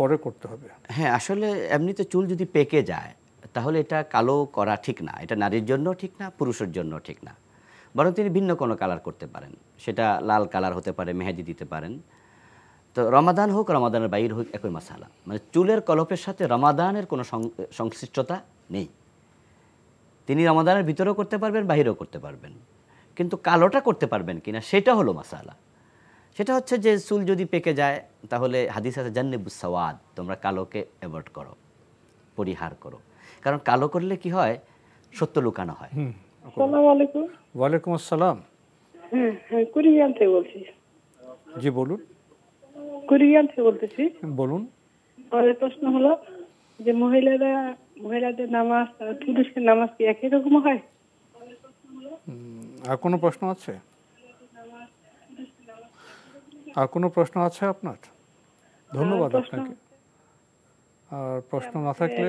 পরে করতে হবে হ্যাঁ আসলে এমনিতে চুল যদি পেকে যায় তাহলে এটা কালো করা ঠিক না এটা নারীর জন্য ঠিক না পুরুষের জন্য ঠিক না বরং তিনি ভিন্ন কোনো কালার করতে পারেন সেটা লাল কালার হতে পারে মেহেদি দিতে পারেন তো রমাদান হোক রমাদানের বাইর হোক একই মশালা মানে চুলের কলপের সাথে রমাদানের কোনো সংশ্লিষ্টতা নেই তিনি রমাদানের ভিতরেও করতে পারবেন বাহিরেও করতে পারবেন কিন্তু কালোটা করতে পারবেন কিনা সেটা হলো মশালা সেটা হচ্ছে যে চুল যদি পেকে যায় তাহলে হাদিস আছে জান্নেবুসাওয়াদ তোমরা কালোকে অ্যাভয়েড করো পরিহার করো কারণ কালো করলে কি হয় সত্য লুকানো হয় ওয়ালাইকুম আসসালাম হ্যাঁ, হ্যাঁ, কুড়িগ্রাম থেকে বলছি জি বলুন কুড়িগ্রাম থেকে বলতেছি বলুন আমাদের প্রশ্ন হলো যে মহিলারা মহিলাদের নামাজ পুরুষের নামাজ কি একই রকম হয় আর কোনো প্রশ্ন আছে আর কোনো প্রশ্ন আছে আপনার ধন্যবাদ আপনাকে আর প্রশ্ন না থাকলে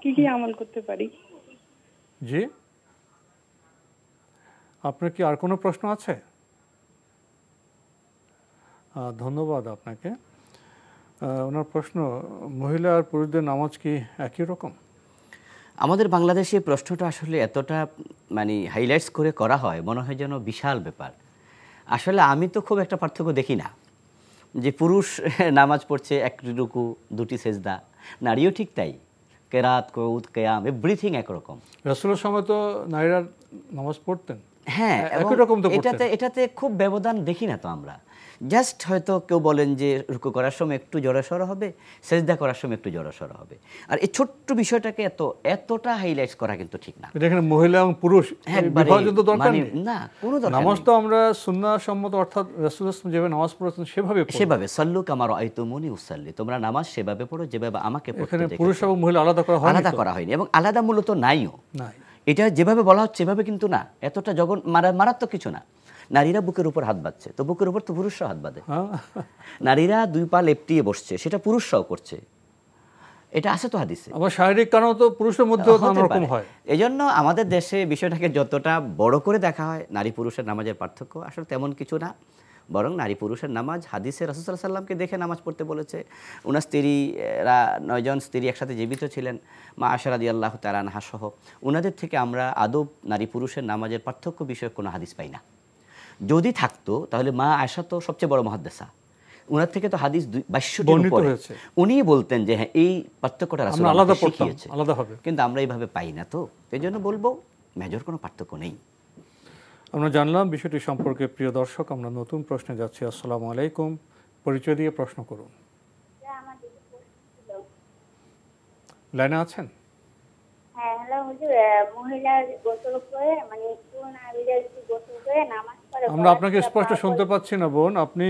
কি কি আমল করতে পারি জি আপনার কি আর কোনো প্রশ্ন আছে ধন্যবাদ আপনাকে ওনার প্রশ্ন মহিলা আর পুরুষদের নামাজ কি একই রকম আমাদের বাংলাদেশে প্রশ্নটা আসলে এতটা মানে হাইলাইটস করে করা হয় মনে হয় যেন বিশাল ব্যাপার আসলে আমি তো খুব একটা পার্থক্য দেখি না যে পুরুষ নামাজ পড়ছে একটি রুকু দুটি সেজদা নারীও ঠিক তাই কেরাত কৌদ কেয়াম এভরিথিং একরকম রসুলের সময় তো নারীরা নামাজ পড়তেন হ্যাঁ এটাতে এটাতে খুব ব্যবধান দেখি না তো আমরা জাস্ট হয়তো কেউ বলেন যে রুকু করার সময় একটু জড়সড় হবে সেজদা করার সময় একটু জড়সড় হবে আর এই ছোট্ট বিষয়টাকে এত এতটা হাইলাইট করা কিন্তু ঠিক না এখানে মহিলা এবং পুরুষ হ্যাঁ, মানে মানে না কোনো নামাজ তো আমরা সুন্না সম্মত অর্থাৎ যেভাবে নামাজ পড়েছেন সেভাবে সেভাবে উসাল্লি তোমরা নামাজ সেভাবে পড়ো যেভাবে আমাকে পুরুষ এবং মহিলা আলাদা করা আলাদা করা হয়নি এবং আলাদা মূলত নাইও নাই এটা যেভাবে বলা হচ্ছে এভাবে কিন্তু না এতটা জগন মারা মারাত্মক কিছু না নারীরা বুকের উপর হাত বাঁধছে তো বুকের উপর তো পুরুষরা হাত বাঁধে হ্যাঁ। নারীরা দুই পা লেপটিয়ে বসছে সেটা পুরুষরাও করছে এটা আছে তো হাদিসে আবার শারীরিক কারণ তো পুরুষের মধ্যে রকম হয় এই জন্য আমাদের দেশে বিষয়টাকে যতটা বড় করে দেখা হয় নারী পুরুষের নামাজের পার্থক্য আসলে তেমন কিছু না বরং নারী পুরুষের নামাজ হাদিসে রসুল্লাহ সাল্লামকে দেখে নামাজ পড়তে বলেছে ওনার স্ত্রীরা নয়জন স্ত্রী একসাথে জীবিত ছিলেন মা আশারাদি আল্লাহ তালানহা সহ ওনাদের থেকে আমরা আদব নারী পুরুষের নামাজের পার্থক্য বিষয়ে কোনো হাদিস পাই না যদি থাকতো তাহলে মা আশা তো সবচেয়ে বড় মহাদ্দেশা ওনার থেকে তো হাদিস উনি বলতেন যে হ্যাঁ এই পার্থক্যটা আলাদা কিন্তু আমরা এইভাবে পাই না তো এই জন্য বলবো মেজর কোনো পার্থক্য নেই আমরা জানলাম বিষয়টি সম্পর্কে প্রিয় দর্শক আমরা নতুন প্রশ্নে যাচ্ছি আসসালাম আলাইকুম পরিচয় দিয়ে প্রশ্ন করুন হ্যাঁ, লাইনে আছেন হ্যাঁ, মানে আমরা আপনাকে স্পষ্ট শুনতে পাচ্ছি না বোন আপনি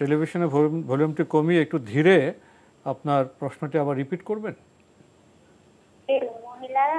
টেলিভিশনে ভলিউমটি কমিয়ে একটু ধীরে আপনার প্রশ্নটি আবার রিপিট করবেন মহিলারা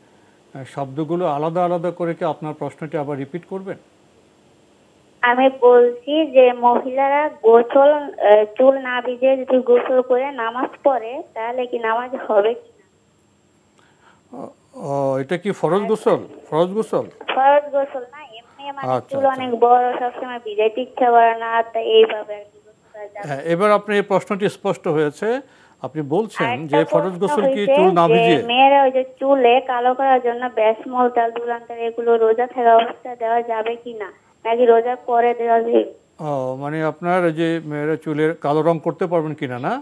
শব্দগুলো আলাদা আলাদা করে কি আপনার প্রশ্নটি আবার রিপিট করবেন আমি বলছি যে মহিলারা গোসল চুল না ভিজে যদি গোসল করে নামাজ পড়ে তাহলে কি নামাজ হবে ও এটা কি ফরজ গোসল ফরজ গোসল ফরজ গোসল না এমনি মানে আচ্ছা, চুল আচ্ছা। অনেক বড় সবসময় ভিজাইতে ইচ্ছা করে না তাই এইভাবে হ্যাঁ, এবার আপনি এই প্রশ্নটি স্পষ্ট হয়েছে আপনি বলছেন যে ফরজ গোসল কি চুল না ভিজে মেয়ের ওই যে চুলে কালো করার জন্য বেসমল তেল দুলান্তার এগুলো রোজা থাকা অবস্থা দেওয়া যাবে কি না নাকি রোজা পরে দেওয়া যাবে ও মানে আপনার যে মেয়েরা চুলের কালো রং করতে পারবেন কিনা না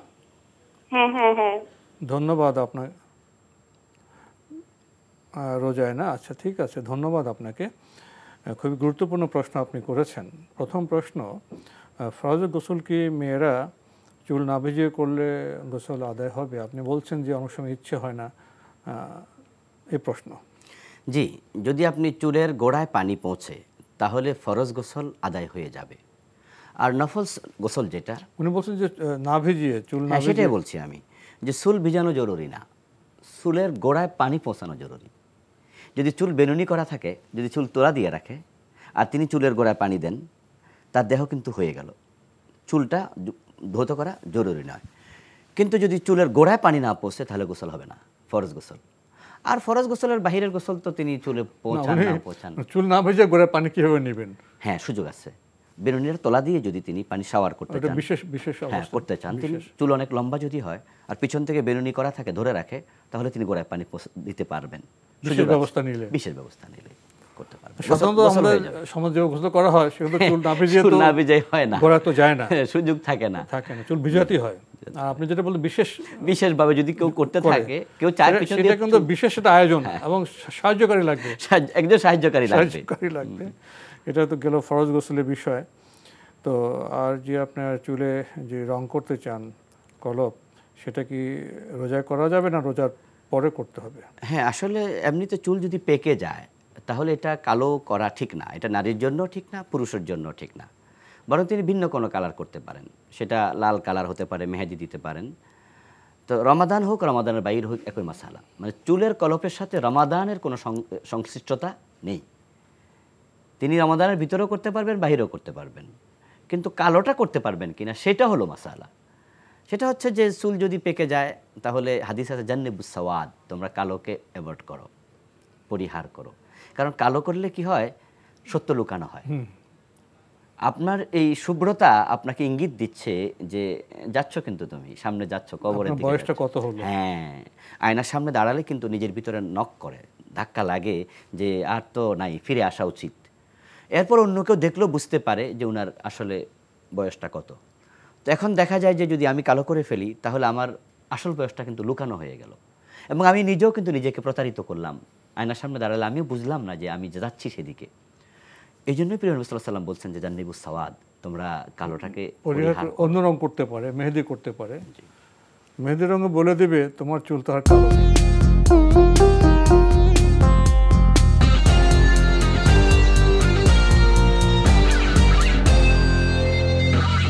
হ্যাঁ হ্যাঁ হ্যাঁ ধন্যবাদ আপনার রোজায় না আচ্ছা ঠিক আছে ধন্যবাদ আপনাকে খুবই গুরুত্বপূর্ণ প্রশ্ন আপনি করেছেন প্রথম প্রশ্ন ফরজ গোসল কি মেয়েরা চুল না ভিজিয়ে করলে গোসল আদায় হবে আপনি বলছেন যে অনেক সময় ইচ্ছে হয় না এই প্রশ্ন জি যদি আপনি চুলের গোড়ায় পানি পৌঁছে তাহলে ফরজ গোসল আদায় হয়ে যাবে আর নফল গোসল যেটা উনি বলছেন যে না ভিজিয়ে চুল না হ্যাঁ, সেটাই বলছি আমি যে চুল ভিজানো জরুরি না চুলের গোড়ায় পানি পৌঁছানো জরুরি যদি চুল বেনুনি করা থাকে যদি চুল তোলা দিয়ে রাখে আর তিনি চুলের গোড়ায় পানি দেন তার দেহ কিন্তু হয়ে গেল চুলটা ধৌত করা জরুরি নয় কিন্তু যদি চুলের গোড়ায় পানি না পৌঁছে তাহলে গোসল হবে না ফরজ গোসল আর ফরজ গোসলের বাহিরের গোসল তো তিনি চুলে পৌঁছান পৌঁছান চুল না ভেজে গোড়ায় পানি কিভাবে নেবেন হ্যাঁ সুযোগ আছে বেরুনের তলা দিয়ে যদি তিনি পানি শাওয়ার করতে চান বিশেষ বিশেষ হ্যাঁ করতে চান তিনি চুল অনেক লম্বা যদি হয় আর পিছন থেকে বেরুনি করা থাকে ধরে রাখে তাহলে তিনি গোড়ায় পানি দিতে পারবেন বিশেষ ব্যবস্থা নিলে বিশেষ ব্যবস্থা নিলে করতে পারবে সাধারণত আমরা সমাজে গোসল করা হয় সেগুলো চুল না ভিজিয়ে তো না ভিজাই হয় না ঘোরা তো যায় না হ্যাঁ, সুযোগ থাকে না থাকে না চুল ভিজাতেই হয় আর আপনি যেটা বললেন বিশেষ বিশেষ ভাবে যদি কেউ করতে থাকে কেউ চার পিছন দিয়ে কিন্তু বিশেষ একটা আয়োজন হ্যাঁ। এবং সাহায্যকারী লাগবে একজন সাহায্যকারী লাগবে সাহায্যকারী লাগবে এটা তো গেল ফরজ গোসলের বিষয় তো আর যে আপনার চুলে যে রং করতে চান কলপ সেটা কি রোজায় করা যাবে না রোজার পরে করতে হবে হ্যাঁ আসলে এমনিতে চুল যদি পেকে যায় তাহলে এটা কালো করা ঠিক না এটা নারীর জন্য ঠিক না পুরুষের জন্য ঠিক না বরং তিনি ভিন্ন কোনো কালার করতে পারেন সেটা লাল কালার হতে পারে মেহেদি দিতে পারেন তো রমাদান হোক রমাদানের বাইর হোক একই মশালা মানে চুলের কলপের সাথে রমাদানের কোনো সংশ্লিষ্টতা নেই তিনি রমাদানের ভিতরেও করতে পারবেন বাহিরেও করতে পারবেন কিন্তু কালোটা করতে পারবেন কিনা সেটা হলো মশালা সেটা হচ্ছে যে চুল যদি পেকে যায় তাহলে হাদিস আছে জান্নেবুসাওয়াদ তোমরা কালোকে অ্যাভয়েড করো পরিহার করো কারণ কালো করলে কি হয় সত্য লুকানো হয় আপনার এই শুভ্রতা আপনাকে ইঙ্গিত দিচ্ছে যে যাচ্ছ কিন্তু তুমি সামনে যাচ্ছ কবরের দিকে বয়সটা কত হলো হ্যাঁ আয়নার সামনে দাঁড়ালে কিন্তু নিজের ভিতরে নক করে ধাক্কা লাগে যে আর তো নাই ফিরে আসা উচিত এরপর অন্য কেউ দেখলেও বুঝতে পারে যে উনার আসলে বয়সটা কত তো এখন দেখা যায় যে যদি আমি কালো করে ফেলি তাহলে আমার আসল বয়সটা কিন্তু লুকানো হয়ে গেল এবং আমি নিজেও কিন্তু নিজেকে প্রতারিত করলাম আয়নার সামনে দাঁড়ালে আমিও বুঝলাম না যে আমি যাচ্ছি সেদিকে এই জন্যই প্রিয় নবী সাল্লাম বলছেন যে জান্নিবু সাওয়াদ তোমরা কালোটাকে অন্য রং করতে পারে মেহেদি করতে পারে মেহেদি রঙে বলে দেবে তোমার চুল তো আর কালো